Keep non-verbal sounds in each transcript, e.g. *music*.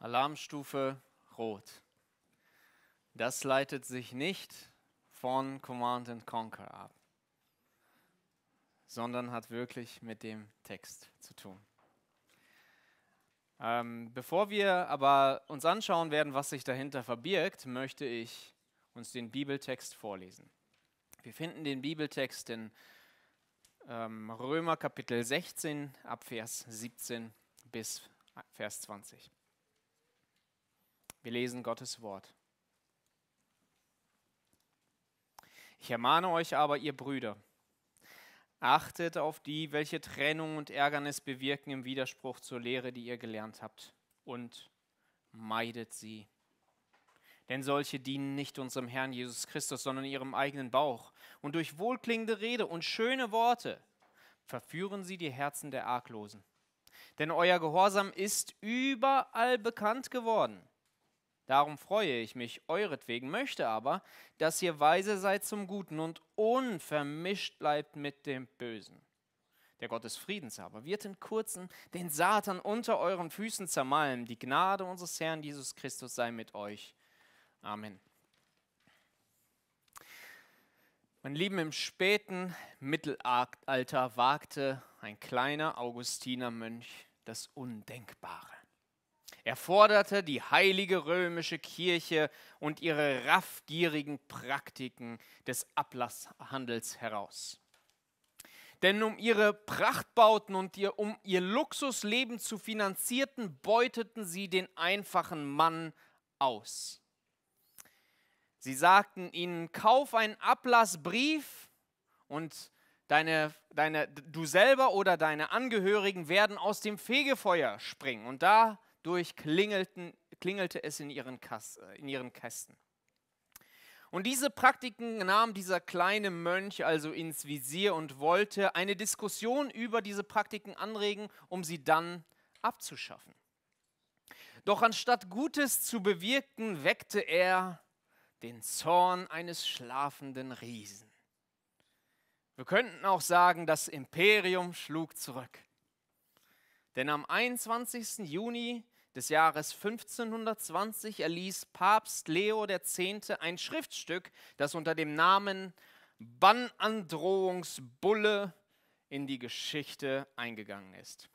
Alarmstufe rot. Das leitet sich nicht von Command and Conquer ab, sondern hat wirklich mit dem Text zu tun. Ähm, bevor wir aber uns anschauen werden, was sich dahinter verbirgt, möchte ich uns den Bibeltext vorlesen. Wir finden den Bibeltext in ähm, Römer Kapitel 16 ab Vers 17 bis Vers 20. Wir lesen Gottes Wort. Ich ermahne euch aber, ihr Brüder, achtet auf die, welche Trennung und Ärgernis bewirken im Widerspruch zur Lehre, die ihr gelernt habt, und meidet sie. Denn solche dienen nicht unserem Herrn Jesus Christus, sondern ihrem eigenen Bauch. Und durch wohlklingende Rede und schöne Worte verführen sie die Herzen der Arglosen. Denn euer Gehorsam ist überall bekannt geworden. Darum freue ich mich euretwegen, möchte aber, dass ihr weise seid zum Guten und unvermischt bleibt mit dem Bösen. Der Gott des Friedens aber wird in kurzem den Satan unter euren Füßen zermalmen. Die Gnade unseres Herrn Jesus Christus sei mit euch. Amen. Mein Lieben, im späten Mittelalter wagte ein kleiner Augustinermönch das Undenkbare. Er forderte die heilige römische Kirche und ihre raffgierigen Praktiken des Ablasshandels heraus. Denn um ihre Prachtbauten und ihr, um ihr Luxusleben zu finanzierten, beuteten sie den einfachen Mann aus. Sie sagten ihnen, kauf einen Ablassbrief und deine, deine, du selber oder deine Angehörigen werden aus dem Fegefeuer springen. Und da durch klingelte es in ihren, Kass, äh, in ihren Kästen. Und diese Praktiken nahm dieser kleine Mönch also ins Visier und wollte eine Diskussion über diese Praktiken anregen, um sie dann abzuschaffen. Doch anstatt Gutes zu bewirken, weckte er den Zorn eines schlafenden Riesen. Wir könnten auch sagen, das Imperium schlug zurück. Denn am 21. Juni des Jahres 1520 erließ Papst Leo X. ein Schriftstück, das unter dem Namen Bannandrohungsbulle in die Geschichte eingegangen ist.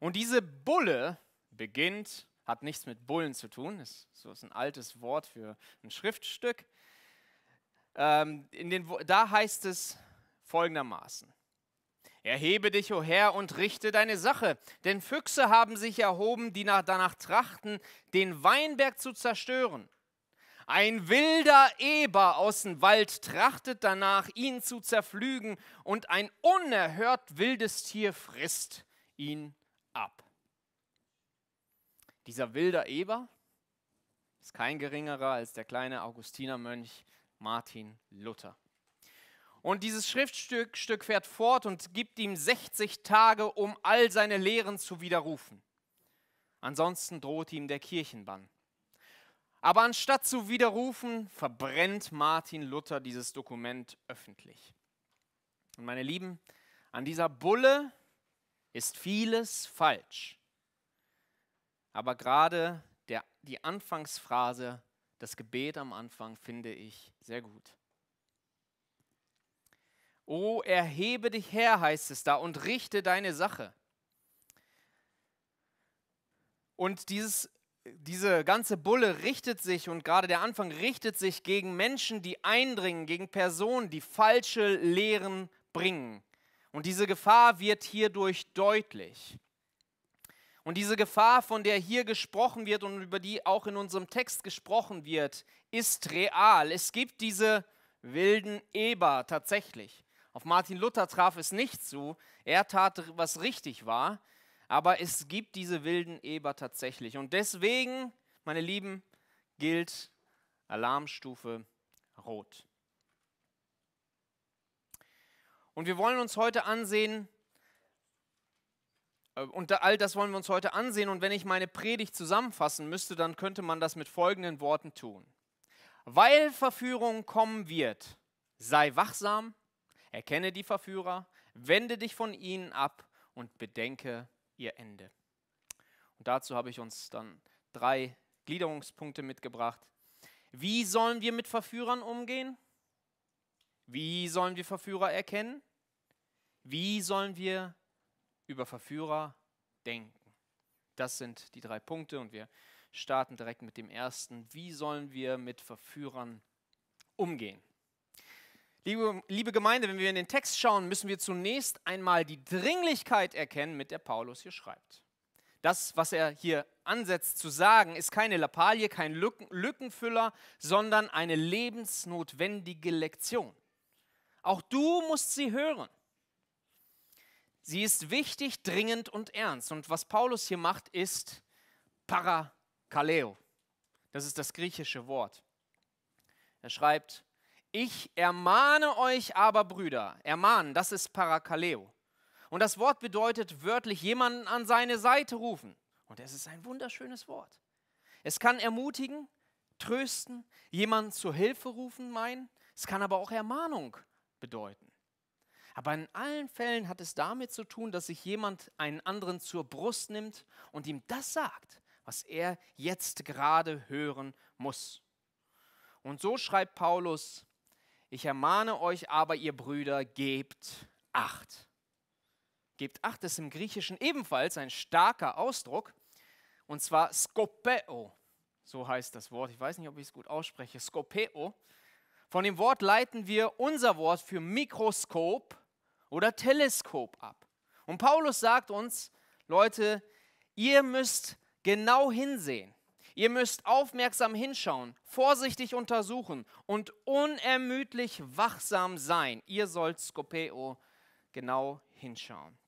Und diese Bulle beginnt, hat nichts mit Bullen zu tun, ist, so ist ein altes Wort für ein Schriftstück. Ähm, den, da heißt es folgendermaßen. Erhebe dich, o oh Herr, und richte deine Sache, denn Füchse haben sich erhoben, die nach, danach trachten, den Weinberg zu zerstören. Ein wilder Eber aus dem Wald trachtet danach, ihn zu zerflügen, und ein unerhört wildes Tier frisst ihn ab. Dieser wilde Eber ist kein geringerer als der kleine Augustinermönch Martin Luther. Und dieses Schriftstück Stück fährt fort und gibt ihm 60 Tage, um all seine Lehren zu widerrufen. Ansonsten droht ihm der Kirchenbann. Aber anstatt zu widerrufen, verbrennt Martin Luther dieses Dokument öffentlich. Und meine Lieben, an dieser Bulle ist vieles falsch. Aber gerade der, die Anfangsphrase, das Gebet am Anfang, finde ich sehr gut. O erhebe dich her, heißt es da, und richte deine Sache. Und dieses, diese ganze Bulle richtet sich, und gerade der Anfang richtet sich gegen Menschen, die eindringen, gegen Personen, die falsche Lehren bringen. Und diese Gefahr wird hierdurch deutlich. Und diese Gefahr, von der hier gesprochen wird und über die auch in unserem Text gesprochen wird, ist real. Es gibt diese wilden Eber tatsächlich. Auf Martin Luther traf es nicht zu. Er tat, was richtig war. Aber es gibt diese wilden Eber tatsächlich. Und deswegen, meine Lieben, gilt Alarmstufe Rot. Und wir wollen uns heute ansehen, äh, und all das wollen wir uns heute ansehen. Und wenn ich meine Predigt zusammenfassen müsste, dann könnte man das mit folgenden Worten tun. Weil Verführung kommen wird, sei wachsam, Erkenne die Verführer, wende dich von ihnen ab und bedenke ihr Ende. Und dazu habe ich uns dann drei Gliederungspunkte mitgebracht. Wie sollen wir mit Verführern umgehen? Wie sollen wir Verführer erkennen? Wie sollen wir über Verführer denken? Das sind die drei Punkte und wir starten direkt mit dem ersten. Wie sollen wir mit Verführern umgehen? Liebe, liebe Gemeinde, wenn wir in den Text schauen, müssen wir zunächst einmal die Dringlichkeit erkennen, mit der Paulus hier schreibt. Das, was er hier ansetzt zu sagen, ist keine Lappalie, kein Lücken, Lückenfüller, sondern eine lebensnotwendige Lektion. Auch du musst sie hören. Sie ist wichtig, dringend und ernst. Und was Paulus hier macht, ist Parakaleo. Das ist das griechische Wort. Er schreibt, ich ermahne euch aber, Brüder, ermahnen, das ist Parakaleo. Und das Wort bedeutet wörtlich jemanden an seine Seite rufen. Und es ist ein wunderschönes Wort. Es kann ermutigen, trösten, jemanden zur Hilfe rufen meinen. Es kann aber auch Ermahnung bedeuten. Aber in allen Fällen hat es damit zu tun, dass sich jemand einen anderen zur Brust nimmt und ihm das sagt, was er jetzt gerade hören muss. Und so schreibt Paulus, ich ermahne euch aber, ihr Brüder, gebt acht. Gebt acht ist im Griechischen ebenfalls ein starker Ausdruck, und zwar skopeo. So heißt das Wort. Ich weiß nicht, ob ich es gut ausspreche. Skopeo. Von dem Wort leiten wir unser Wort für Mikroskop oder Teleskop ab. Und Paulus sagt uns, Leute, ihr müsst genau hinsehen. Ihr müsst aufmerksam hinschauen, vorsichtig untersuchen und unermüdlich wachsam sein. Ihr sollt Skopeo genau hinschauen.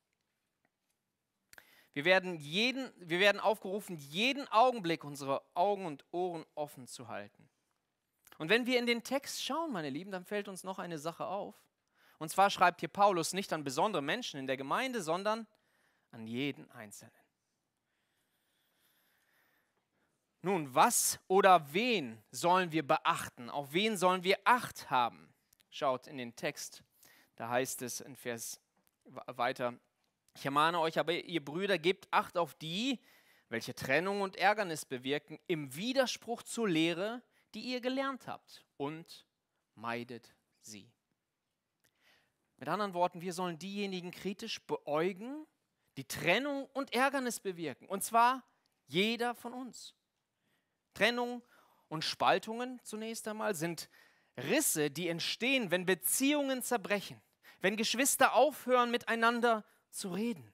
Wir werden, jeden, wir werden aufgerufen, jeden Augenblick unsere Augen und Ohren offen zu halten. Und wenn wir in den Text schauen, meine Lieben, dann fällt uns noch eine Sache auf. Und zwar schreibt hier Paulus nicht an besondere Menschen in der Gemeinde, sondern an jeden Einzelnen. Nun, was oder wen sollen wir beachten? Auf wen sollen wir Acht haben? Schaut in den Text, da heißt es in Vers weiter, ich ermahne euch aber, ihr Brüder, gebt Acht auf die, welche Trennung und Ärgernis bewirken, im Widerspruch zur Lehre, die ihr gelernt habt, und meidet sie. Mit anderen Worten, wir sollen diejenigen kritisch beäugen, die Trennung und Ärgernis bewirken, und zwar jeder von uns. Trennung und Spaltungen zunächst einmal sind Risse, die entstehen, wenn Beziehungen zerbrechen, wenn Geschwister aufhören miteinander zu reden,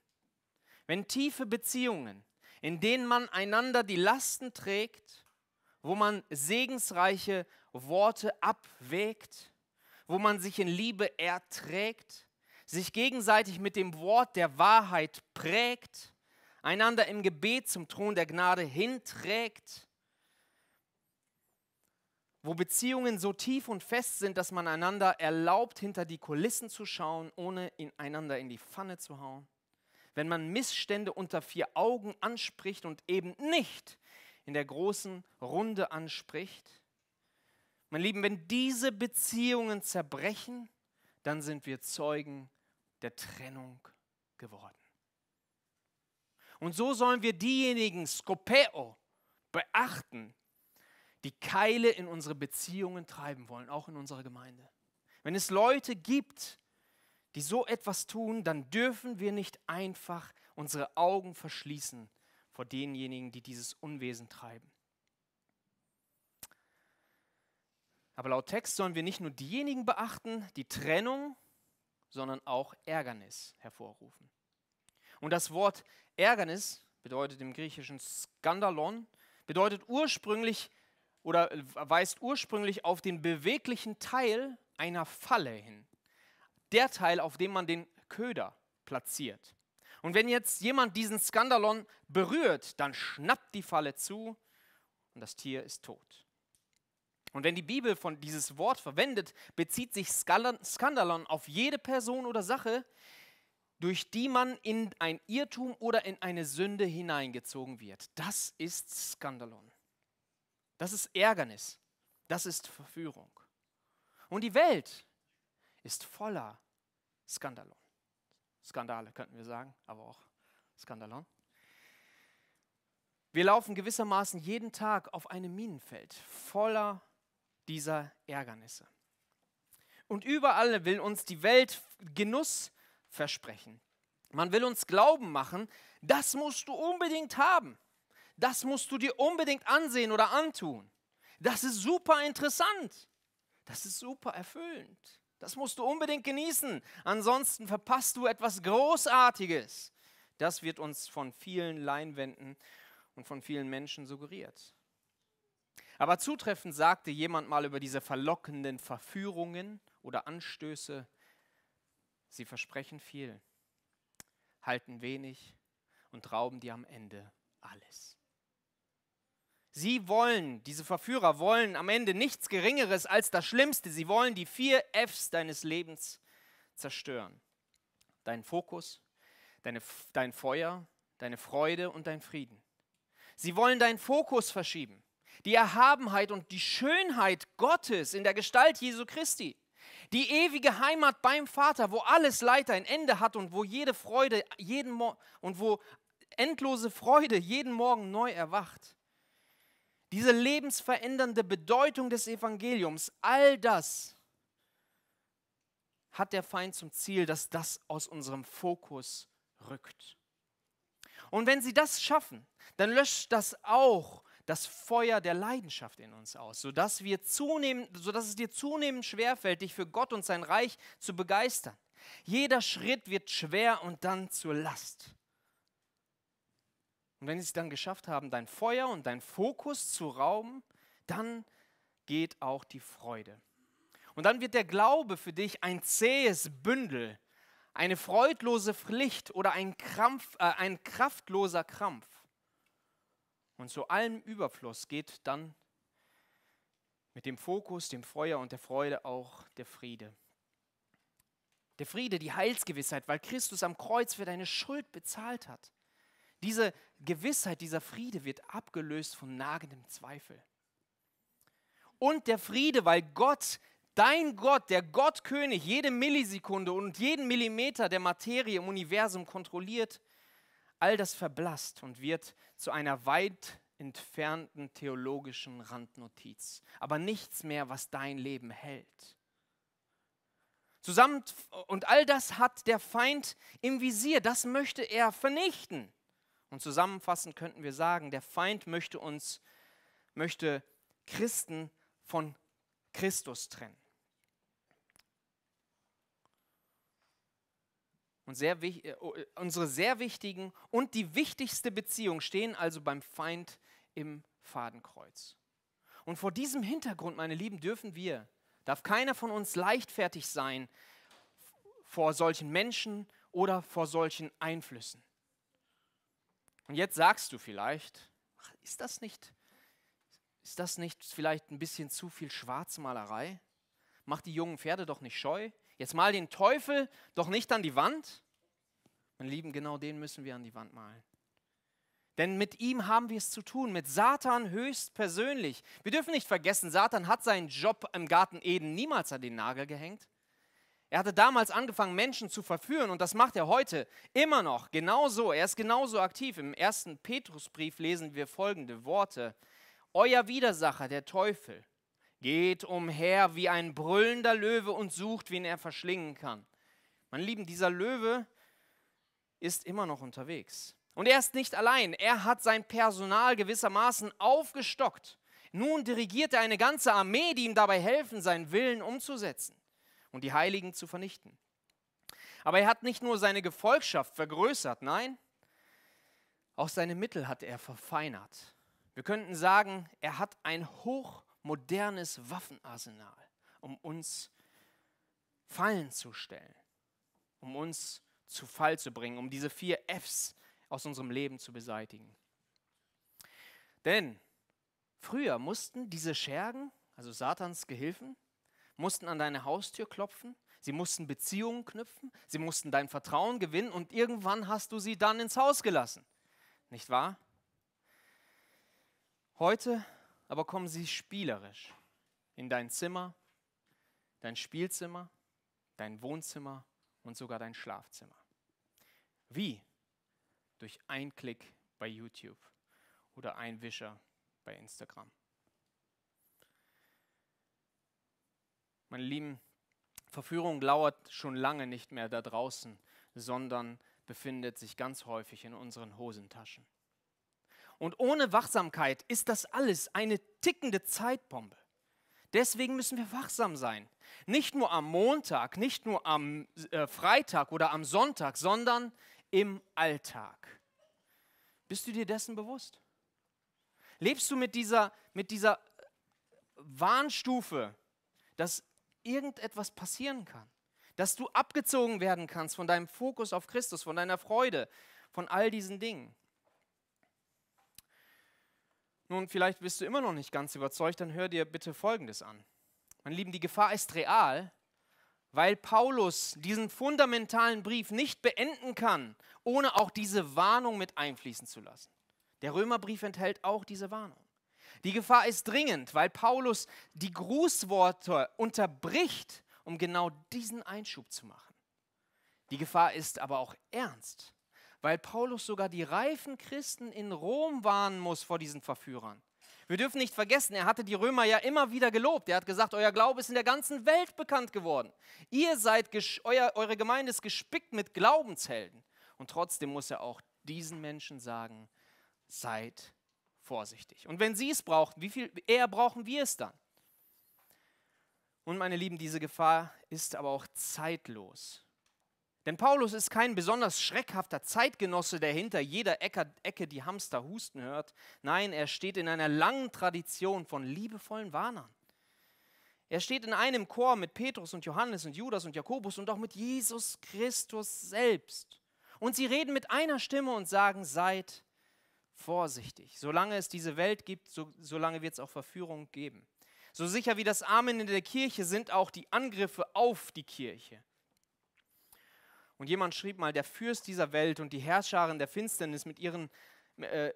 wenn tiefe Beziehungen, in denen man einander die Lasten trägt, wo man segensreiche Worte abwägt, wo man sich in Liebe erträgt, sich gegenseitig mit dem Wort der Wahrheit prägt, einander im Gebet zum Thron der Gnade hinträgt, wo Beziehungen so tief und fest sind, dass man einander erlaubt, hinter die Kulissen zu schauen, ohne einander in die Pfanne zu hauen. Wenn man Missstände unter vier Augen anspricht und eben nicht in der großen Runde anspricht. Mein Lieben, wenn diese Beziehungen zerbrechen, dann sind wir Zeugen der Trennung geworden. Und so sollen wir diejenigen Skopeo beachten, die Keile in unsere Beziehungen treiben wollen, auch in unserer Gemeinde. Wenn es Leute gibt, die so etwas tun, dann dürfen wir nicht einfach unsere Augen verschließen vor denjenigen, die dieses Unwesen treiben. Aber laut Text sollen wir nicht nur diejenigen beachten, die Trennung, sondern auch Ärgernis hervorrufen. Und das Wort Ärgernis bedeutet im Griechischen Skandalon, bedeutet ursprünglich oder weist ursprünglich auf den beweglichen Teil einer Falle hin. Der Teil, auf dem man den Köder platziert. Und wenn jetzt jemand diesen Skandalon berührt, dann schnappt die Falle zu und das Tier ist tot. Und wenn die Bibel von dieses Wort verwendet, bezieht sich Skandalon auf jede Person oder Sache, durch die man in ein Irrtum oder in eine Sünde hineingezogen wird. Das ist Skandalon. Das ist Ärgernis. Das ist Verführung. Und die Welt ist voller Skandalon. Skandale könnten wir sagen, aber auch Skandalon. Wir laufen gewissermaßen jeden Tag auf einem Minenfeld voller dieser Ärgernisse. Und überall will uns die Welt Genuss versprechen. Man will uns glauben machen, das musst du unbedingt haben das musst du dir unbedingt ansehen oder antun. Das ist super interessant. Das ist super erfüllend. Das musst du unbedingt genießen. Ansonsten verpasst du etwas Großartiges. Das wird uns von vielen Leinwänden und von vielen Menschen suggeriert. Aber zutreffend sagte jemand mal über diese verlockenden Verführungen oder Anstöße, sie versprechen viel, halten wenig und rauben dir am Ende alles. Sie wollen, diese Verführer wollen am Ende nichts Geringeres als das Schlimmste. Sie wollen die vier Fs deines Lebens zerstören. Deinen Fokus, deine, dein Feuer, deine Freude und dein Frieden. Sie wollen deinen Fokus verschieben. Die Erhabenheit und die Schönheit Gottes in der Gestalt Jesu Christi. Die ewige Heimat beim Vater, wo alles Leid ein Ende hat und wo jede Freude jeden Mo und wo endlose Freude jeden Morgen neu erwacht. Diese lebensverändernde Bedeutung des Evangeliums, all das hat der Feind zum Ziel, dass das aus unserem Fokus rückt. Und wenn sie das schaffen, dann löscht das auch das Feuer der Leidenschaft in uns aus, sodass, wir zunehmend, sodass es dir zunehmend schwerfällt, dich für Gott und sein Reich zu begeistern. Jeder Schritt wird schwer und dann zur Last. Und wenn sie es dann geschafft haben, dein Feuer und dein Fokus zu rauben, dann geht auch die Freude. Und dann wird der Glaube für dich ein zähes Bündel, eine freudlose Pflicht oder ein, Krampf, äh, ein kraftloser Krampf. Und zu allem Überfluss geht dann mit dem Fokus, dem Feuer und der Freude auch der Friede. Der Friede, die Heilsgewissheit, weil Christus am Kreuz für deine Schuld bezahlt hat. Diese Gewissheit, dieser Friede wird abgelöst von nagendem Zweifel. Und der Friede, weil Gott, dein Gott, der Gottkönig, jede Millisekunde und jeden Millimeter der Materie im Universum kontrolliert, all das verblasst und wird zu einer weit entfernten theologischen Randnotiz, aber nichts mehr, was dein Leben hält. Zusammen und all das hat der Feind im Visier, das möchte er vernichten. Und zusammenfassend könnten wir sagen, der Feind möchte uns, möchte Christen von Christus trennen. Und sehr, äh, oh, äh, unsere sehr wichtigen und die wichtigste Beziehung stehen also beim Feind im Fadenkreuz. Und vor diesem Hintergrund, meine Lieben, dürfen wir, darf keiner von uns leichtfertig sein vor solchen Menschen oder vor solchen Einflüssen. Und jetzt sagst du vielleicht, ist das nicht, ist das nicht vielleicht ein bisschen zu viel Schwarzmalerei? Mach die jungen Pferde doch nicht scheu. Jetzt mal den Teufel doch nicht an die Wand. Meine Lieben, genau den müssen wir an die Wand malen. Denn mit ihm haben wir es zu tun, mit Satan höchstpersönlich. Wir dürfen nicht vergessen, Satan hat seinen Job im Garten Eden niemals an den Nagel gehängt. Er hatte damals angefangen, Menschen zu verführen und das macht er heute immer noch genauso. Er ist genauso aktiv. Im ersten Petrusbrief lesen wir folgende Worte. Euer Widersacher, der Teufel, geht umher wie ein brüllender Löwe und sucht, wen er verschlingen kann. Mein Lieben, dieser Löwe ist immer noch unterwegs. Und er ist nicht allein. Er hat sein Personal gewissermaßen aufgestockt. Nun dirigiert er eine ganze Armee, die ihm dabei helfen, seinen Willen umzusetzen und die Heiligen zu vernichten. Aber er hat nicht nur seine Gefolgschaft vergrößert, nein, auch seine Mittel hat er verfeinert. Wir könnten sagen, er hat ein hochmodernes Waffenarsenal, um uns Fallen zu stellen, um uns zu Fall zu bringen, um diese vier Fs aus unserem Leben zu beseitigen. Denn früher mussten diese Schergen, also Satans Gehilfen, mussten an deine Haustür klopfen, sie mussten Beziehungen knüpfen, sie mussten dein Vertrauen gewinnen und irgendwann hast du sie dann ins Haus gelassen. Nicht wahr? Heute aber kommen sie spielerisch in dein Zimmer, dein Spielzimmer, dein Wohnzimmer und sogar dein Schlafzimmer. Wie? Durch einen Klick bei YouTube oder ein Wischer bei Instagram. Meine Lieben, Verführung lauert schon lange nicht mehr da draußen, sondern befindet sich ganz häufig in unseren Hosentaschen. Und ohne Wachsamkeit ist das alles eine tickende Zeitbombe. Deswegen müssen wir wachsam sein. Nicht nur am Montag, nicht nur am äh, Freitag oder am Sonntag, sondern im Alltag. Bist du dir dessen bewusst? Lebst du mit dieser, mit dieser Warnstufe, dass irgendetwas passieren kann. Dass du abgezogen werden kannst von deinem Fokus auf Christus, von deiner Freude, von all diesen Dingen. Nun, vielleicht bist du immer noch nicht ganz überzeugt, dann hör dir bitte Folgendes an. Meine Lieben, die Gefahr ist real, weil Paulus diesen fundamentalen Brief nicht beenden kann, ohne auch diese Warnung mit einfließen zu lassen. Der Römerbrief enthält auch diese Warnung. Die Gefahr ist dringend, weil Paulus die Grußworte unterbricht, um genau diesen Einschub zu machen. Die Gefahr ist aber auch ernst, weil Paulus sogar die reifen Christen in Rom warnen muss vor diesen Verführern. Wir dürfen nicht vergessen, er hatte die Römer ja immer wieder gelobt. Er hat gesagt, euer Glaube ist in der ganzen Welt bekannt geworden. Ihr seid, euer, eure Gemeinde ist gespickt mit Glaubenshelden. Und trotzdem muss er auch diesen Menschen sagen, seid vorsichtig. Und wenn sie es braucht, wie viel eher brauchen wir es dann? Und meine Lieben, diese Gefahr ist aber auch zeitlos. Denn Paulus ist kein besonders schreckhafter Zeitgenosse, der hinter jeder Ecke die Hamster husten hört. Nein, er steht in einer langen Tradition von liebevollen Warnern. Er steht in einem Chor mit Petrus und Johannes und Judas und Jakobus und auch mit Jesus Christus selbst. Und sie reden mit einer Stimme und sagen, seid vorsichtig. Solange es diese Welt gibt, so, solange wird es auch Verführung geben. So sicher wie das Amen in der Kirche sind auch die Angriffe auf die Kirche. Und jemand schrieb mal, der Fürst dieser Welt und die Herrscharen der Finsternis mit, ihren, äh,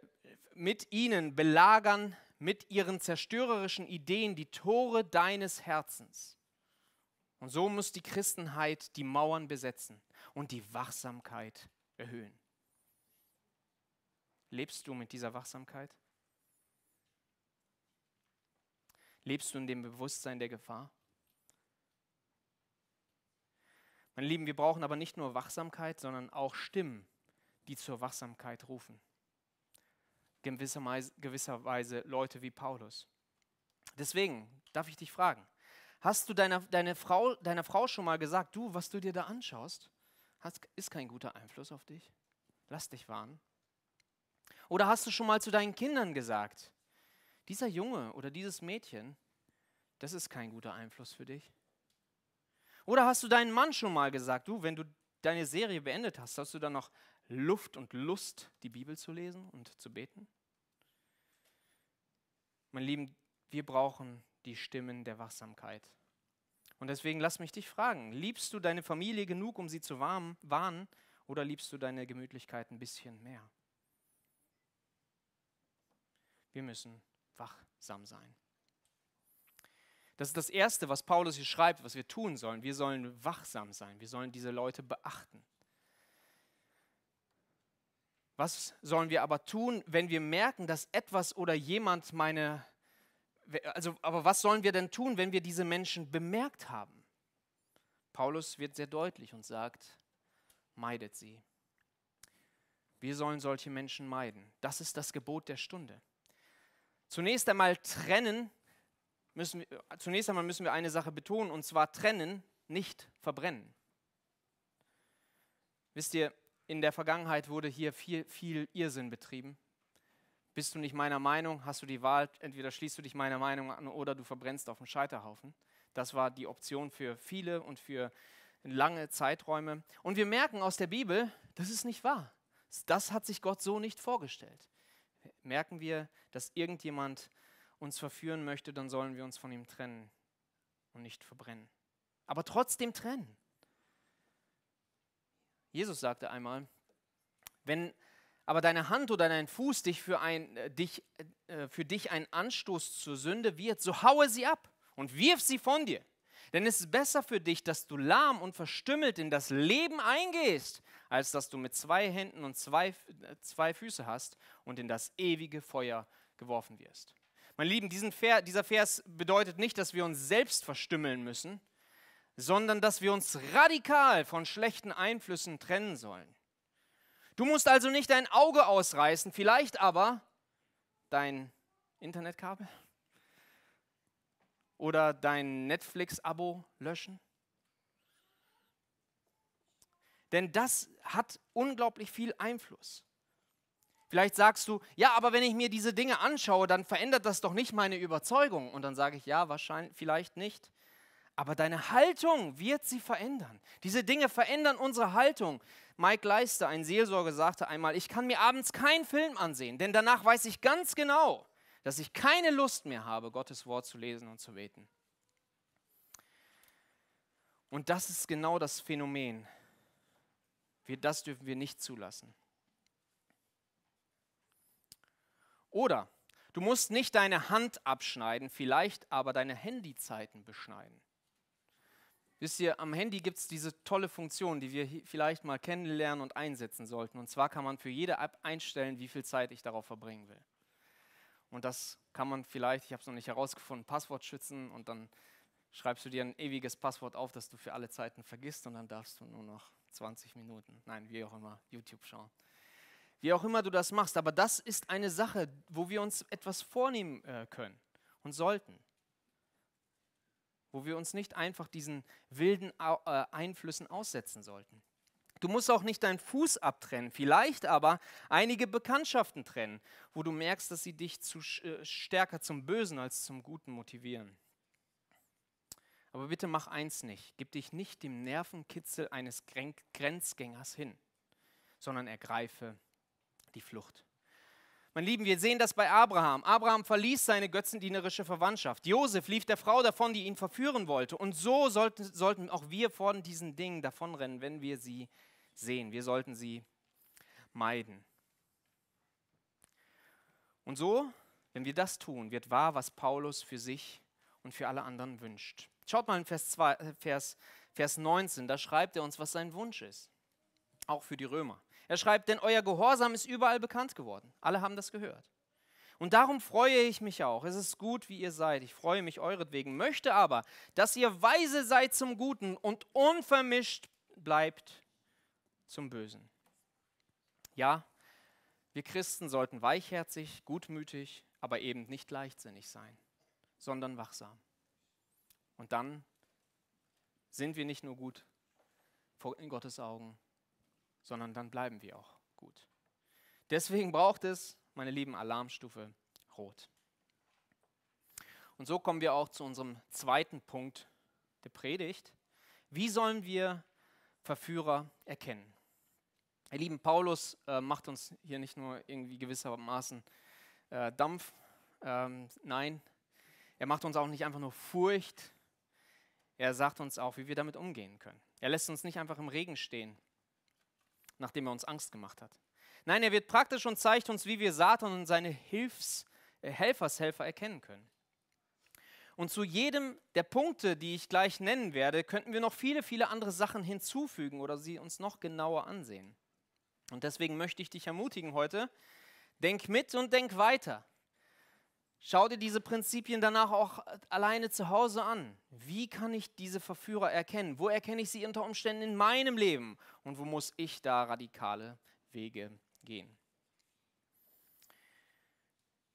mit ihnen belagern mit ihren zerstörerischen Ideen die Tore deines Herzens. Und so muss die Christenheit die Mauern besetzen und die Wachsamkeit erhöhen. Lebst du mit dieser Wachsamkeit? Lebst du in dem Bewusstsein der Gefahr? Meine Lieben, wir brauchen aber nicht nur Wachsamkeit, sondern auch Stimmen, die zur Wachsamkeit rufen. Gewisserweise, gewisserweise Leute wie Paulus. Deswegen darf ich dich fragen, hast du deiner, deine Frau, deiner Frau schon mal gesagt, du, was du dir da anschaust, hast, ist kein guter Einfluss auf dich? Lass dich warnen. Oder hast du schon mal zu deinen Kindern gesagt, dieser Junge oder dieses Mädchen, das ist kein guter Einfluss für dich? Oder hast du deinen Mann schon mal gesagt, du, wenn du deine Serie beendet hast, hast du dann noch Luft und Lust, die Bibel zu lesen und zu beten? Mein Lieben, wir brauchen die Stimmen der Wachsamkeit. Und deswegen lass mich dich fragen, liebst du deine Familie genug, um sie zu warnen, oder liebst du deine Gemütlichkeit ein bisschen mehr? Wir müssen wachsam sein. Das ist das Erste, was Paulus hier schreibt, was wir tun sollen. Wir sollen wachsam sein. Wir sollen diese Leute beachten. Was sollen wir aber tun, wenn wir merken, dass etwas oder jemand meine... Also, aber was sollen wir denn tun, wenn wir diese Menschen bemerkt haben? Paulus wird sehr deutlich und sagt, meidet sie. Wir sollen solche Menschen meiden. Das ist das Gebot der Stunde. Zunächst einmal trennen, müssen wir, zunächst einmal müssen wir eine Sache betonen, und zwar trennen, nicht verbrennen. Wisst ihr, in der Vergangenheit wurde hier viel, viel Irrsinn betrieben. Bist du nicht meiner Meinung, hast du die Wahl, entweder schließt du dich meiner Meinung an oder du verbrennst auf dem Scheiterhaufen. Das war die Option für viele und für lange Zeiträume. Und wir merken aus der Bibel, das ist nicht wahr. Das hat sich Gott so nicht vorgestellt. Merken wir, dass irgendjemand uns verführen möchte, dann sollen wir uns von ihm trennen und nicht verbrennen. Aber trotzdem trennen. Jesus sagte einmal, wenn aber deine Hand oder dein Fuß dich für, ein, äh, dich, äh, für dich ein Anstoß zur Sünde wird, so haue sie ab und wirf sie von dir. Denn es ist besser für dich, dass du lahm und verstümmelt in das Leben eingehst, als dass du mit zwei Händen und zwei, äh, zwei Füße hast und in das ewige Feuer geworfen wirst. Meine Lieben, Ver, dieser Vers bedeutet nicht, dass wir uns selbst verstümmeln müssen, sondern dass wir uns radikal von schlechten Einflüssen trennen sollen. Du musst also nicht dein Auge ausreißen, vielleicht aber dein Internetkabel oder dein Netflix-Abo löschen? Denn das hat unglaublich viel Einfluss. Vielleicht sagst du, ja, aber wenn ich mir diese Dinge anschaue, dann verändert das doch nicht meine Überzeugung. Und dann sage ich, ja, wahrscheinlich, vielleicht nicht. Aber deine Haltung wird sie verändern. Diese Dinge verändern unsere Haltung. Mike Leister, ein Seelsorger, sagte einmal, ich kann mir abends keinen Film ansehen, denn danach weiß ich ganz genau, dass ich keine Lust mehr habe, Gottes Wort zu lesen und zu beten. Und das ist genau das Phänomen. Wir, das dürfen wir nicht zulassen. Oder du musst nicht deine Hand abschneiden, vielleicht aber deine Handyzeiten beschneiden. Wisst ihr, am Handy gibt es diese tolle Funktion, die wir vielleicht mal kennenlernen und einsetzen sollten. Und zwar kann man für jede App einstellen, wie viel Zeit ich darauf verbringen will. Und das kann man vielleicht, ich habe es noch nicht herausgefunden, Passwort schützen und dann schreibst du dir ein ewiges Passwort auf, das du für alle Zeiten vergisst und dann darfst du nur noch 20 Minuten, nein, wie auch immer, YouTube schauen. Wie auch immer du das machst, aber das ist eine Sache, wo wir uns etwas vornehmen äh, können und sollten. Wo wir uns nicht einfach diesen wilden äh, Einflüssen aussetzen sollten. Du musst auch nicht deinen Fuß abtrennen, vielleicht aber einige Bekanntschaften trennen, wo du merkst, dass sie dich zu, äh, stärker zum Bösen als zum Guten motivieren. Aber bitte mach eins nicht, gib dich nicht dem Nervenkitzel eines Gren Grenzgängers hin, sondern ergreife die Flucht. Mein Lieben, wir sehen das bei Abraham. Abraham verließ seine götzendienerische Verwandtschaft. Josef lief der Frau davon, die ihn verführen wollte. Und so sollten, sollten auch wir von diesen Dingen davonrennen, wenn wir sie sehen. Wir sollten sie meiden. Und so, wenn wir das tun, wird wahr, was Paulus für sich und für alle anderen wünscht. Schaut mal in Vers, 2, äh, Vers, Vers 19, da schreibt er uns, was sein Wunsch ist. Auch für die Römer. Er schreibt, denn euer Gehorsam ist überall bekannt geworden. Alle haben das gehört. Und darum freue ich mich auch. Es ist gut, wie ihr seid. Ich freue mich euretwegen, möchte aber, dass ihr weise seid zum Guten und unvermischt bleibt zum Bösen. Ja, wir Christen sollten weichherzig, gutmütig, aber eben nicht leichtsinnig sein, sondern wachsam. Und dann sind wir nicht nur gut in Gottes Augen, sondern dann bleiben wir auch gut. Deswegen braucht es, meine lieben, Alarmstufe Rot. Und so kommen wir auch zu unserem zweiten Punkt der Predigt. Wie sollen wir Verführer erkennen? Ihr Lieben, Paulus äh, macht uns hier nicht nur irgendwie gewissermaßen äh, Dampf, ähm, nein, er macht uns auch nicht einfach nur Furcht, er sagt uns auch, wie wir damit umgehen können. Er lässt uns nicht einfach im Regen stehen, nachdem er uns Angst gemacht hat. Nein, er wird praktisch und zeigt uns, wie wir Satan und seine Hilfs, äh, Helfershelfer erkennen können. Und zu jedem der Punkte, die ich gleich nennen werde, könnten wir noch viele, viele andere Sachen hinzufügen oder sie uns noch genauer ansehen. Und deswegen möchte ich dich ermutigen heute, denk mit und denk weiter. Schau dir diese Prinzipien danach auch alleine zu Hause an. Wie kann ich diese Verführer erkennen? Wo erkenne ich sie unter Umständen in meinem Leben? Und wo muss ich da radikale Wege gehen?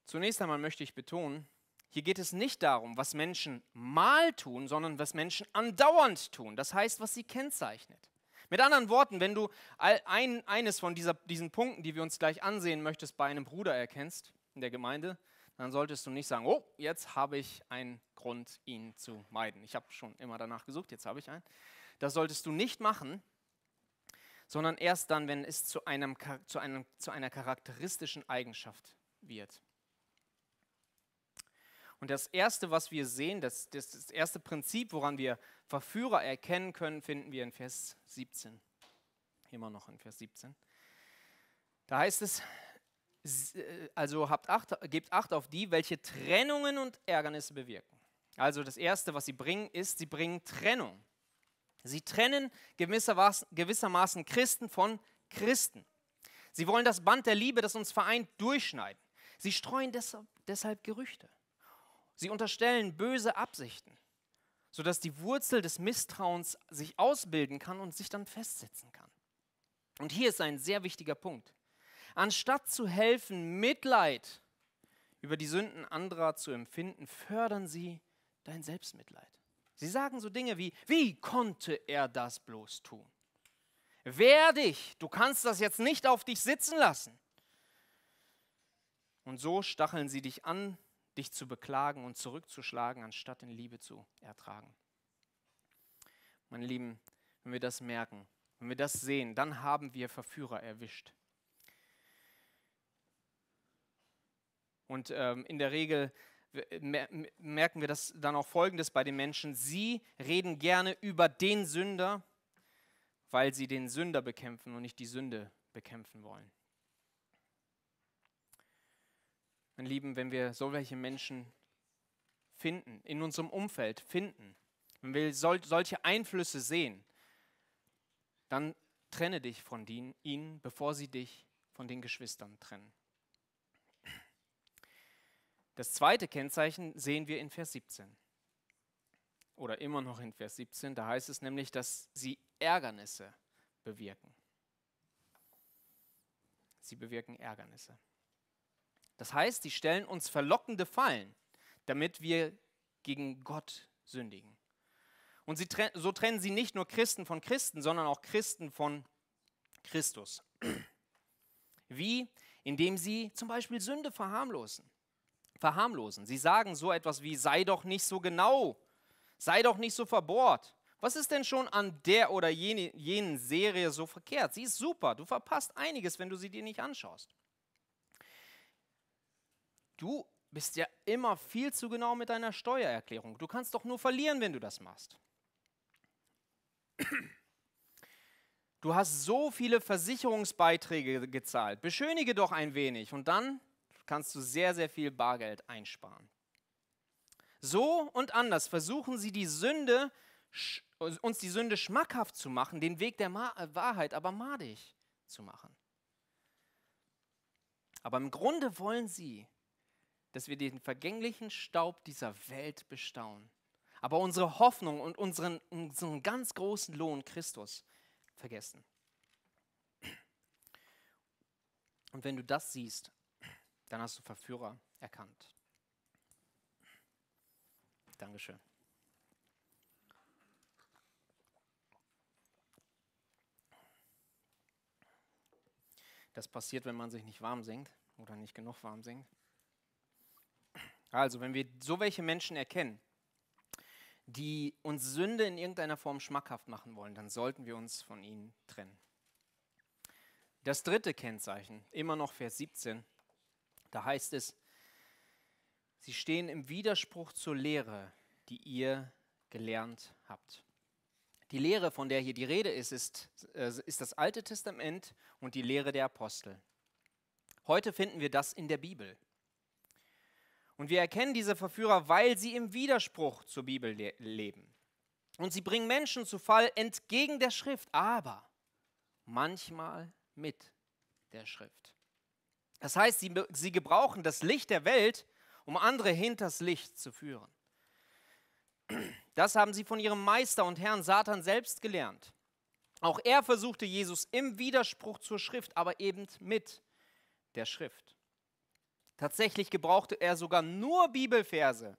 Zunächst einmal möchte ich betonen, hier geht es nicht darum, was Menschen mal tun, sondern was Menschen andauernd tun. Das heißt, was sie kennzeichnet. Mit anderen Worten, wenn du ein, eines von dieser, diesen Punkten, die wir uns gleich ansehen möchtest, bei einem Bruder erkennst in der Gemeinde, dann solltest du nicht sagen, oh, jetzt habe ich einen Grund, ihn zu meiden. Ich habe schon immer danach gesucht, jetzt habe ich einen. Das solltest du nicht machen, sondern erst dann, wenn es zu, einem, zu, einem, zu einer charakteristischen Eigenschaft wird. Und das Erste, was wir sehen, das, das, das erste Prinzip, woran wir Verführer erkennen können, finden wir in Vers 17. Immer noch in Vers 17. Da heißt es, äh, also habt acht, gebt acht auf die, welche Trennungen und Ärgernisse bewirken. Also das Erste, was sie bringen, ist, sie bringen Trennung. Sie trennen gewissermaßen, Christen von Christen. Sie wollen das Band der Liebe, das uns vereint, durchschneiden. Sie streuen deshalb Gerüchte. Sie unterstellen böse Absichten, sodass die Wurzel des Misstrauens sich ausbilden kann und sich dann festsetzen kann. Und hier ist ein sehr wichtiger Punkt. Anstatt zu helfen, Mitleid über die Sünden anderer zu empfinden, fördern sie dein Selbstmitleid. Sie sagen so Dinge wie, wie konnte er das bloß tun? Wehr dich, du kannst das jetzt nicht auf dich sitzen lassen. Und so stacheln sie dich an, dich zu beklagen und zurückzuschlagen, anstatt in Liebe zu ertragen. Meine Lieben, wenn wir das merken, wenn wir das sehen, dann haben wir Verführer erwischt. Und ähm, in der Regel merken wir das dann auch folgendes bei den Menschen. Sie reden gerne über den Sünder, weil sie den Sünder bekämpfen und nicht die Sünde bekämpfen wollen. Meine Lieben, wenn wir solche Menschen finden, in unserem Umfeld finden, wenn wir solche Einflüsse sehen, dann trenne dich von ihnen, bevor sie dich von den Geschwistern trennen. Das zweite Kennzeichen sehen wir in Vers 17. Oder immer noch in Vers 17, da heißt es nämlich, dass sie Ärgernisse bewirken. Sie bewirken Ärgernisse. Das heißt, sie stellen uns verlockende Fallen, damit wir gegen Gott sündigen. Und tre so trennen sie nicht nur Christen von Christen, sondern auch Christen von Christus. *clears throat* Wie? Indem sie zum Beispiel Sünde verharmlosen. Verharmlosen. Sie sagen so etwas wie, sei doch nicht so genau, sei doch nicht so verbohrt. Was ist denn schon an der oder jenen Serie so verkehrt? Sie ist super, du verpasst einiges, wenn du sie dir nicht anschaust. Du bist ja immer viel zu genau mit deiner Steuererklärung. Du kannst doch nur verlieren, wenn du das machst. Du hast so viele Versicherungsbeiträge gezahlt. Beschönige doch ein wenig und dann kannst du sehr, sehr viel Bargeld einsparen. So und anders versuchen sie die Sünde, uns die Sünde schmackhaft zu machen, den Weg der äh, Wahrheit aber madig zu machen. Aber im Grunde wollen sie, dass wir den vergänglichen Staub dieser Welt bestaunen, aber unsere Hoffnung und unseren, unseren ganz großen Lohn Christus vergessen. Und wenn du das siehst, dann hast du Verführer erkannt. Dankeschön. Das passiert, wenn man sich nicht warm singt oder nicht genug warm singt. Also, wenn wir so welche Menschen erkennen, die uns Sünde in irgendeiner Form schmackhaft machen wollen, dann sollten wir uns von ihnen trennen. Das dritte Kennzeichen, immer noch Vers 17, da heißt es, sie stehen im Widerspruch zur Lehre, die ihr gelernt habt. Die Lehre, von der hier die Rede ist, ist, äh, ist das Alte Testament und die Lehre der Apostel. Heute finden wir das in der Bibel. Und wir erkennen diese Verführer, weil sie im Widerspruch zur Bibel le leben. Und sie bringen Menschen zu Fall entgegen der Schrift, aber manchmal mit der Schrift. Das heißt, sie, sie gebrauchen das Licht der Welt, um andere hinters Licht zu führen. Das haben sie von ihrem Meister und Herrn Satan selbst gelernt. Auch er versuchte Jesus im Widerspruch zur Schrift, aber eben mit der Schrift. Tatsächlich gebrauchte er sogar nur Bibelverse,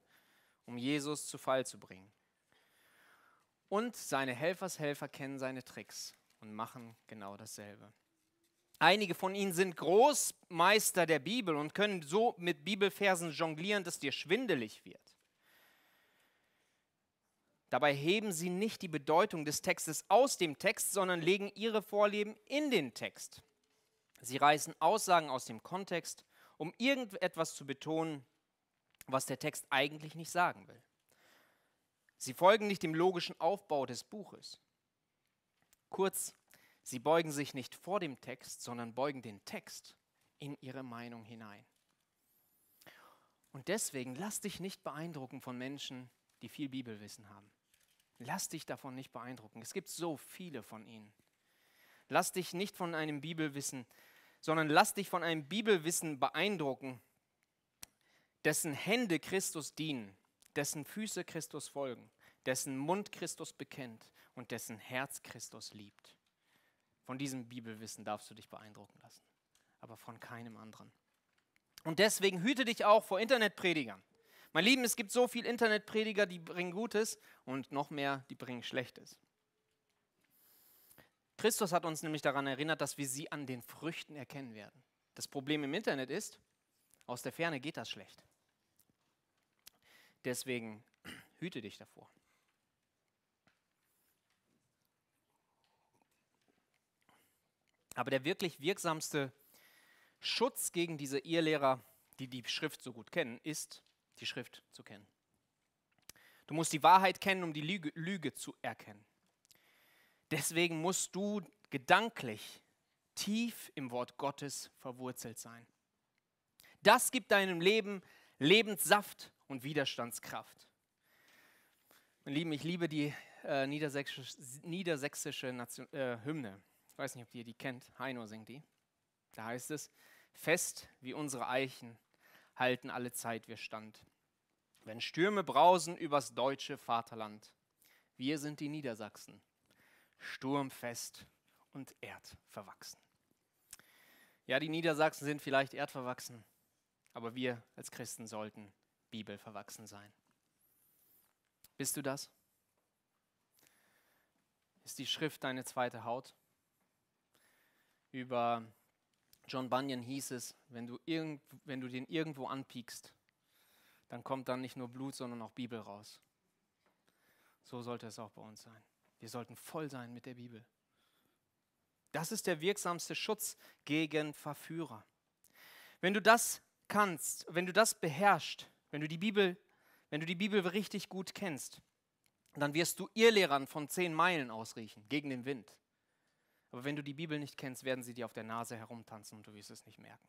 um Jesus zu Fall zu bringen. Und seine Helfershelfer kennen seine Tricks und machen genau dasselbe. Einige von ihnen sind Großmeister der Bibel und können so mit Bibelversen jonglieren, dass dir schwindelig wird. Dabei heben sie nicht die Bedeutung des Textes aus dem Text, sondern legen ihre Vorleben in den Text. Sie reißen Aussagen aus dem Kontext um irgendetwas zu betonen, was der Text eigentlich nicht sagen will. Sie folgen nicht dem logischen Aufbau des Buches. Kurz, sie beugen sich nicht vor dem Text, sondern beugen den Text in ihre Meinung hinein. Und deswegen lass dich nicht beeindrucken von Menschen, die viel Bibelwissen haben. Lass dich davon nicht beeindrucken. Es gibt so viele von ihnen. Lass dich nicht von einem Bibelwissen beeindrucken sondern lass dich von einem Bibelwissen beeindrucken, dessen Hände Christus dienen, dessen Füße Christus folgen, dessen Mund Christus bekennt und dessen Herz Christus liebt. Von diesem Bibelwissen darfst du dich beeindrucken lassen, aber von keinem anderen. Und deswegen hüte dich auch vor Internetpredigern. Mein Lieben, es gibt so viele Internetprediger, die bringen Gutes und noch mehr, die bringen Schlechtes. Christus hat uns nämlich daran erinnert, dass wir sie an den Früchten erkennen werden. Das Problem im Internet ist, aus der Ferne geht das schlecht. Deswegen *clears throat* hüte dich davor. Aber der wirklich wirksamste Schutz gegen diese Irrlehrer, die die Schrift so gut kennen, ist, die Schrift zu kennen. Du musst die Wahrheit kennen, um die Lüge, Lüge zu erkennen. Deswegen musst du gedanklich tief im Wort Gottes verwurzelt sein. Das gibt deinem Leben Lebenssaft und Widerstandskraft. Meine Lieben, ich liebe die äh, niedersächsische, niedersächsische Nation, äh, Hymne. Ich weiß nicht, ob ihr die kennt. Heino singt die. Da heißt es, fest wie unsere Eichen halten alle Zeit wir stand. Wenn Stürme brausen übers deutsche Vaterland, wir sind die Niedersachsen sturmfest und erdverwachsen. Ja, die Niedersachsen sind vielleicht erdverwachsen, aber wir als Christen sollten bibelverwachsen sein. Bist du das? Ist die Schrift deine zweite Haut? Über John Bunyan hieß es, wenn du, irgend, wenn du den irgendwo anpiekst, dann kommt dann nicht nur Blut, sondern auch Bibel raus. So sollte es auch bei uns sein. Wir sollten voll sein mit der Bibel. Das ist der wirksamste Schutz gegen Verführer. Wenn du das kannst, wenn du das beherrschst, wenn du die Bibel, wenn du die Bibel richtig gut kennst, dann wirst du Irrlehrern von zehn Meilen ausriechen, gegen den Wind. Aber wenn du die Bibel nicht kennst, werden sie dir auf der Nase herumtanzen und du wirst es nicht merken.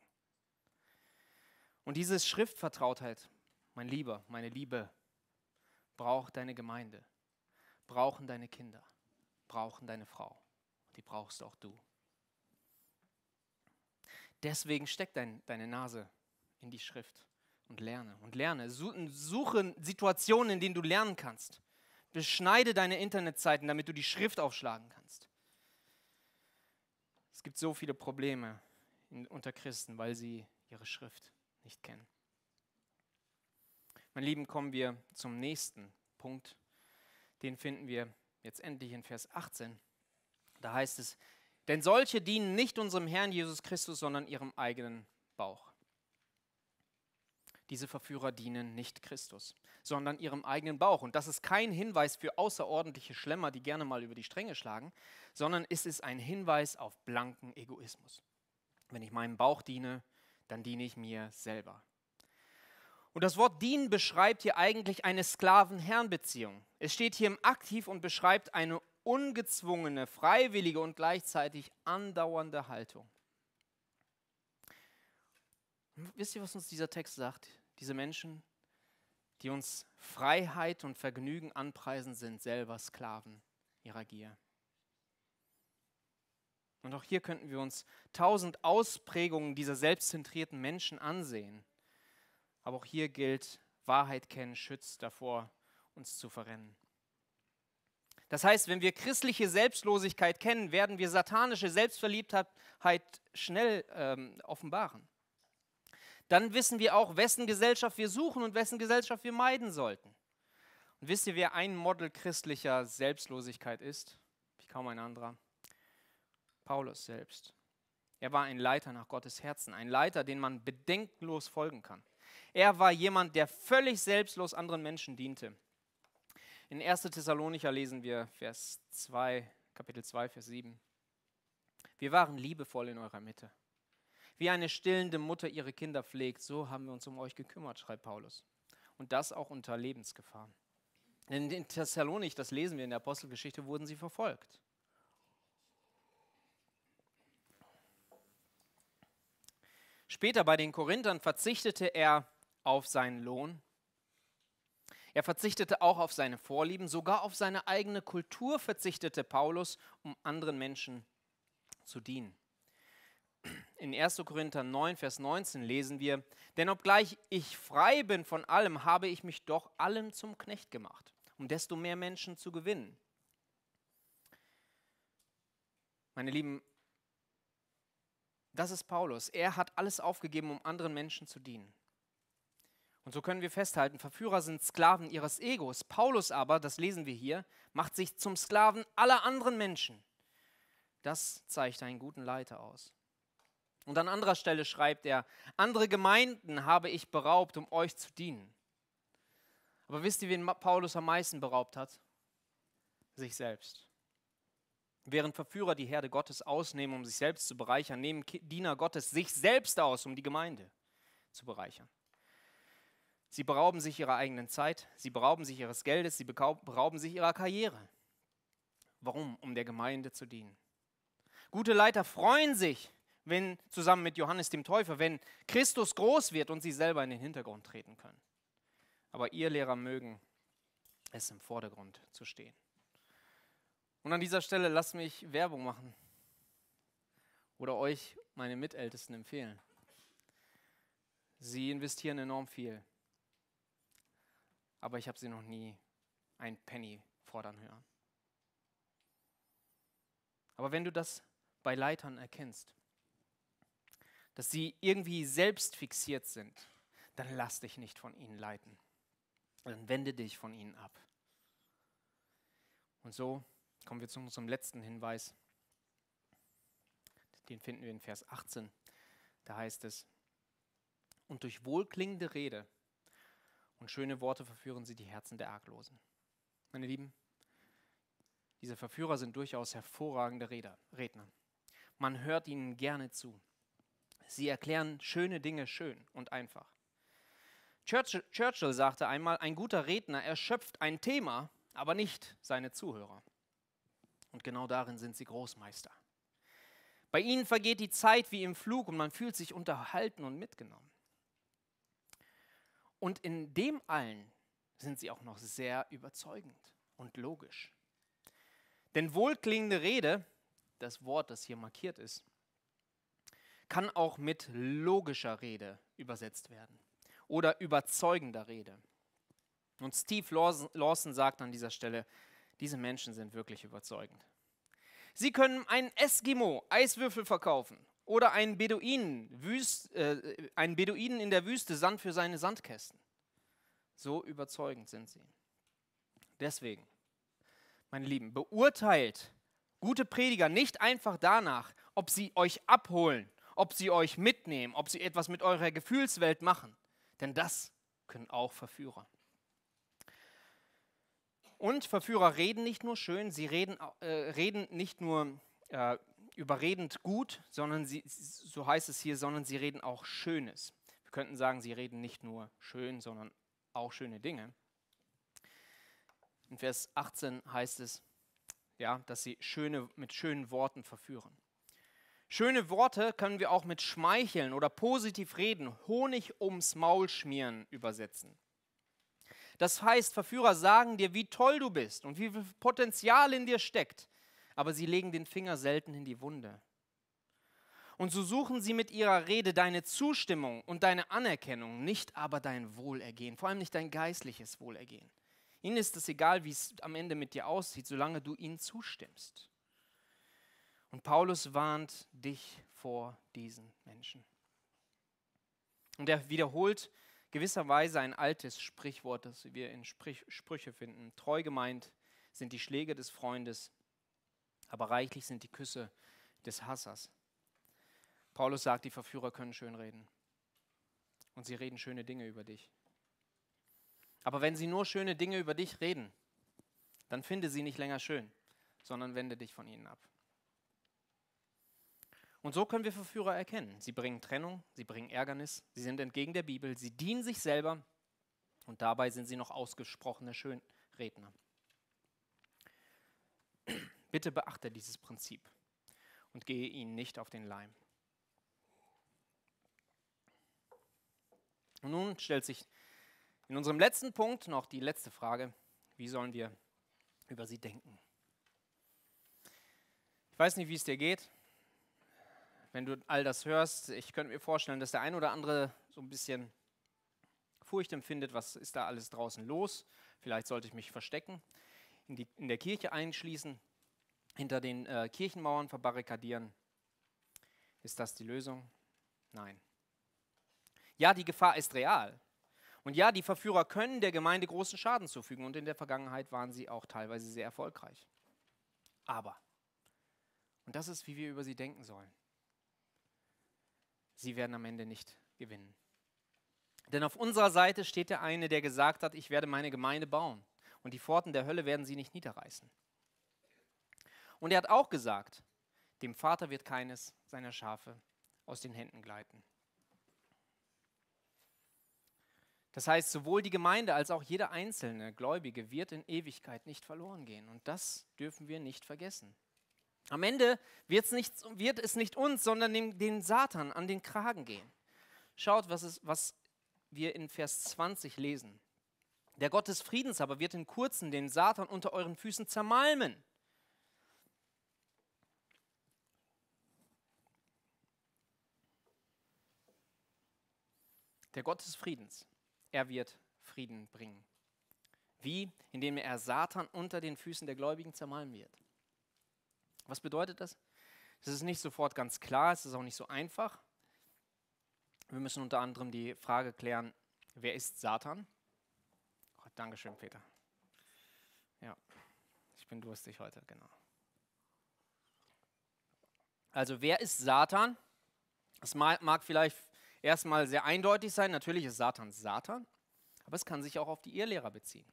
Und diese Schriftvertrautheit, mein Lieber, meine Liebe, braucht deine Gemeinde brauchen deine Kinder, brauchen deine Frau. Die brauchst auch du. Deswegen steck dein, deine Nase in die Schrift und lerne und lerne. Suche Situationen, in denen du lernen kannst. Beschneide deine Internetzeiten, damit du die Schrift aufschlagen kannst. Es gibt so viele Probleme in, unter Christen, weil sie ihre Schrift nicht kennen. Meine Lieben, kommen wir zum nächsten Punkt den finden wir jetzt endlich in Vers 18. Da heißt es, denn solche dienen nicht unserem Herrn Jesus Christus, sondern ihrem eigenen Bauch. Diese Verführer dienen nicht Christus, sondern ihrem eigenen Bauch. Und das ist kein Hinweis für außerordentliche Schlemmer, die gerne mal über die Stränge schlagen, sondern es ist ein Hinweis auf blanken Egoismus. Wenn ich meinem Bauch diene, dann diene ich mir selber. Und das Wort dienen beschreibt hier eigentlich eine Sklaven-Herrn-Beziehung. Es steht hier im Aktiv und beschreibt eine ungezwungene, freiwillige und gleichzeitig andauernde Haltung. Wisst ihr, was uns dieser Text sagt? Diese Menschen, die uns Freiheit und Vergnügen anpreisen, sind selber Sklaven ihrer Gier. Und auch hier könnten wir uns tausend Ausprägungen dieser selbstzentrierten Menschen ansehen. Aber auch hier gilt, Wahrheit kennen schützt davor, uns zu verrennen. Das heißt, wenn wir christliche Selbstlosigkeit kennen, werden wir satanische Selbstverliebtheit schnell ähm, offenbaren. Dann wissen wir auch, wessen Gesellschaft wir suchen und wessen Gesellschaft wir meiden sollten. Und wisst ihr, wer ein Model christlicher Selbstlosigkeit ist? Wie kaum ein anderer. Paulus selbst. Er war ein Leiter nach Gottes Herzen, ein Leiter, den man bedenkenlos folgen kann. Er war jemand, der völlig selbstlos anderen Menschen diente. In 1. Thessalonicher lesen wir Vers 2, Kapitel 2, Vers 7. Wir waren liebevoll in eurer Mitte. Wie eine stillende Mutter ihre Kinder pflegt, so haben wir uns um euch gekümmert, schreibt Paulus. Und das auch unter Lebensgefahr. Denn in Thessalonich, das lesen wir in der Apostelgeschichte, wurden sie verfolgt. Später bei den Korinthern verzichtete er auf seinen Lohn. Er verzichtete auch auf seine Vorlieben, sogar auf seine eigene Kultur verzichtete Paulus, um anderen Menschen zu dienen. In 1. Korinther 9, Vers 19 lesen wir, denn obgleich ich frei bin von allem, habe ich mich doch allem zum Knecht gemacht, um desto mehr Menschen zu gewinnen. Meine Lieben, das ist Paulus. Er hat alles aufgegeben, um anderen Menschen zu dienen. Und so können wir festhalten, Verführer sind Sklaven ihres Egos. Paulus aber, das lesen wir hier, macht sich zum Sklaven aller anderen Menschen. Das zeigt einen guten Leiter aus. Und an anderer Stelle schreibt er, andere Gemeinden habe ich beraubt, um euch zu dienen. Aber wisst ihr, wen Paulus am meisten beraubt hat? Sich selbst. Während Verführer die Herde Gottes ausnehmen, um sich selbst zu bereichern, nehmen Diener Gottes sich selbst aus, um die Gemeinde zu bereichern. Sie berauben sich ihrer eigenen Zeit, sie berauben sich ihres Geldes, sie berauben sich ihrer Karriere. Warum? Um der Gemeinde zu dienen. Gute Leiter freuen sich, wenn zusammen mit Johannes dem Täufer, wenn Christus groß wird und sie selber in den Hintergrund treten können. Aber ihr Lehrer mögen es im Vordergrund zu stehen. Und an dieser Stelle lasst mich Werbung machen oder euch meine Mitältesten empfehlen. Sie investieren enorm viel aber ich habe sie noch nie einen Penny fordern hören. Aber wenn du das bei Leitern erkennst, dass sie irgendwie selbst fixiert sind, dann lass dich nicht von ihnen leiten. Dann wende dich von ihnen ab. Und so kommen wir zu unserem letzten Hinweis. Den finden wir in Vers 18. Da heißt es, und durch wohlklingende Rede und schöne Worte verführen sie die Herzen der Arglosen. Meine Lieben, diese Verführer sind durchaus hervorragende Redner. Man hört ihnen gerne zu. Sie erklären schöne Dinge schön und einfach. Churchill, Churchill sagte einmal, ein guter Redner erschöpft ein Thema, aber nicht seine Zuhörer. Und genau darin sind sie Großmeister. Bei ihnen vergeht die Zeit wie im Flug und man fühlt sich unterhalten und mitgenommen. Und in dem allen sind sie auch noch sehr überzeugend und logisch. Denn wohlklingende Rede, das Wort, das hier markiert ist, kann auch mit logischer Rede übersetzt werden oder überzeugender Rede. Und Steve Lawson sagt an dieser Stelle, diese Menschen sind wirklich überzeugend. Sie können einen Eskimo Eiswürfel verkaufen oder einen Beduinen, Wüst, äh, einen Beduinen in der Wüste Sand für seine Sandkästen. So überzeugend sind sie. Deswegen, meine Lieben, beurteilt gute Prediger nicht einfach danach, ob sie euch abholen, ob sie euch mitnehmen, ob sie etwas mit eurer Gefühlswelt machen. Denn das können auch Verführer. Und Verführer reden nicht nur schön, sie reden, äh, reden nicht nur äh, überredend gut, sondern sie, so heißt es hier, sondern sie reden auch Schönes. Wir könnten sagen, sie reden nicht nur schön, sondern auch schöne Dinge. In Vers 18 heißt es, ja, dass sie schöne, mit schönen Worten verführen. Schöne Worte können wir auch mit schmeicheln oder positiv reden, Honig ums Maul schmieren übersetzen. Das heißt, Verführer sagen dir, wie toll du bist und wie viel Potenzial in dir steckt aber sie legen den Finger selten in die Wunde. Und so suchen sie mit ihrer Rede deine Zustimmung und deine Anerkennung, nicht aber dein Wohlergehen, vor allem nicht dein geistliches Wohlergehen. Ihnen ist es egal, wie es am Ende mit dir aussieht, solange du ihnen zustimmst. Und Paulus warnt dich vor diesen Menschen. Und er wiederholt gewisserweise ein altes Sprichwort, das wir in Sprich Sprüche finden. Treu gemeint sind die Schläge des Freundes, aber reichlich sind die Küsse des Hassers. Paulus sagt, die Verführer können schön reden. Und sie reden schöne Dinge über dich. Aber wenn sie nur schöne Dinge über dich reden, dann finde sie nicht länger schön, sondern wende dich von ihnen ab. Und so können wir Verführer erkennen. Sie bringen Trennung, sie bringen Ärgernis, sie sind entgegen der Bibel, sie dienen sich selber und dabei sind sie noch ausgesprochene Schönredner. Bitte beachte dieses Prinzip und gehe ihnen nicht auf den Leim. Und nun stellt sich in unserem letzten Punkt noch die letzte Frage, wie sollen wir über sie denken? Ich weiß nicht, wie es dir geht, wenn du all das hörst. Ich könnte mir vorstellen, dass der ein oder andere so ein bisschen Furcht empfindet, was ist da alles draußen los? Vielleicht sollte ich mich verstecken, in, die, in der Kirche einschließen, hinter den äh, Kirchenmauern verbarrikadieren. Ist das die Lösung? Nein. Ja, die Gefahr ist real. Und ja, die Verführer können der Gemeinde großen Schaden zufügen und in der Vergangenheit waren sie auch teilweise sehr erfolgreich. Aber, und das ist, wie wir über sie denken sollen, sie werden am Ende nicht gewinnen. Denn auf unserer Seite steht der eine, der gesagt hat, ich werde meine Gemeinde bauen und die Pforten der Hölle werden sie nicht niederreißen. Und er hat auch gesagt, dem Vater wird keines seiner Schafe aus den Händen gleiten. Das heißt, sowohl die Gemeinde als auch jeder einzelne Gläubige wird in Ewigkeit nicht verloren gehen. Und das dürfen wir nicht vergessen. Am Ende nicht, wird es nicht uns, sondern dem, den Satan an den Kragen gehen. Schaut, was, es, was wir in Vers 20 lesen. Der Gott des Friedens aber wird in kurzem den Satan unter euren Füßen zermalmen. der Gott des Friedens, er wird Frieden bringen. Wie? Indem er Satan unter den Füßen der Gläubigen zermalmen wird. Was bedeutet das? Das ist nicht sofort ganz klar, es ist auch nicht so einfach. Wir müssen unter anderem die Frage klären, wer ist Satan? Oh, Dankeschön, Peter. Ja, ich bin durstig heute, genau. Also wer ist Satan? Das mag vielleicht erstmal sehr eindeutig sein. Natürlich ist Satan Satan, aber es kann sich auch auf die Irrlehrer beziehen.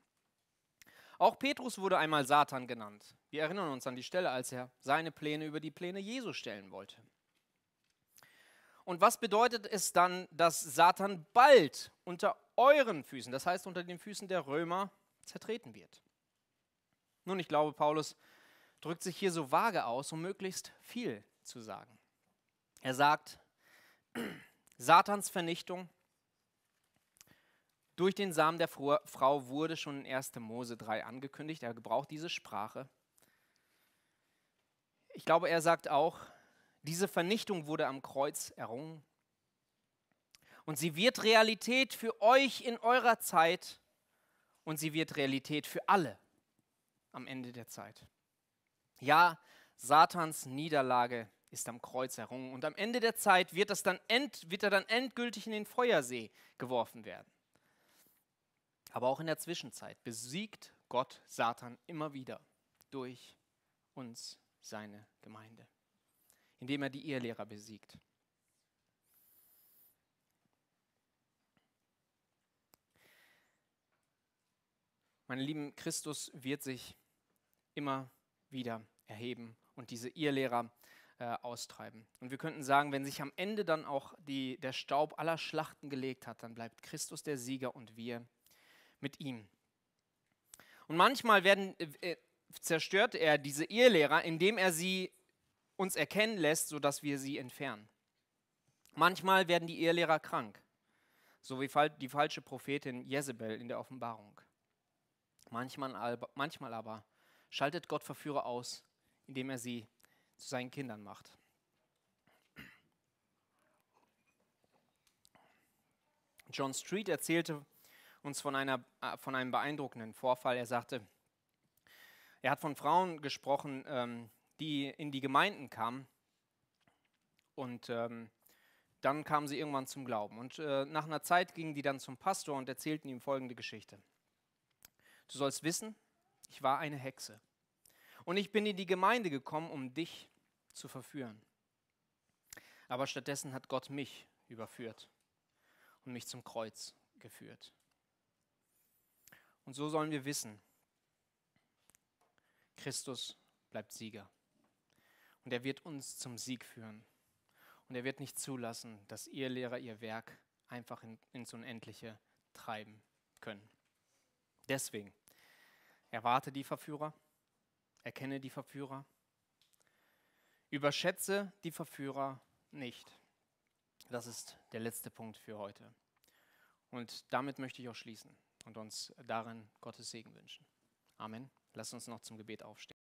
Auch Petrus wurde einmal Satan genannt. Wir erinnern uns an die Stelle, als er seine Pläne über die Pläne Jesu stellen wollte. Und was bedeutet es dann, dass Satan bald unter euren Füßen, das heißt unter den Füßen der Römer, zertreten wird? Nun, ich glaube, Paulus drückt sich hier so vage aus, um möglichst viel zu sagen. Er sagt, Satans Vernichtung durch den Samen der Frau wurde schon in 1. Mose 3 angekündigt. Er gebraucht diese Sprache. Ich glaube, er sagt auch, diese Vernichtung wurde am Kreuz errungen. Und sie wird Realität für euch in eurer Zeit und sie wird Realität für alle am Ende der Zeit. Ja, Satans Niederlage ist am Kreuz errungen. Und am Ende der Zeit wird, das dann end, wird er dann endgültig in den Feuersee geworfen werden. Aber auch in der Zwischenzeit besiegt Gott Satan immer wieder durch uns, seine Gemeinde, indem er die Irrlehrer besiegt. Meine Lieben, Christus wird sich immer wieder erheben und diese Irrlehrer äh, austreiben. Und wir könnten sagen, wenn sich am Ende dann auch die, der Staub aller Schlachten gelegt hat, dann bleibt Christus der Sieger und wir mit ihm. Und manchmal werden, äh, äh zerstört er diese Irrlehrer, indem er sie uns erkennen lässt, sodass wir sie entfernen. Manchmal werden die Irrlehrer krank, so wie die falsche Prophetin Jezebel in der Offenbarung. Manchmal aber, manchmal aber schaltet Gott Verführer aus, indem er sie zu seinen Kindern macht. John Street erzählte uns von, einer, äh, von einem beeindruckenden Vorfall. Er sagte, er hat von Frauen gesprochen, ähm, die in die Gemeinden kamen und ähm, dann kamen sie irgendwann zum Glauben. Und äh, nach einer Zeit gingen die dann zum Pastor und erzählten ihm folgende Geschichte. Du sollst wissen, ich war eine Hexe und ich bin in die Gemeinde gekommen, um dich zu verführen. Aber stattdessen hat Gott mich überführt und mich zum Kreuz geführt. Und so sollen wir wissen, Christus bleibt Sieger. Und er wird uns zum Sieg führen. Und er wird nicht zulassen, dass ihr Lehrer ihr Werk einfach in, ins Unendliche treiben können. Deswegen erwarte die Verführer Erkenne die Verführer. Überschätze die Verführer nicht. Das ist der letzte Punkt für heute. Und damit möchte ich auch schließen und uns darin Gottes Segen wünschen. Amen. Lass uns noch zum Gebet aufstehen.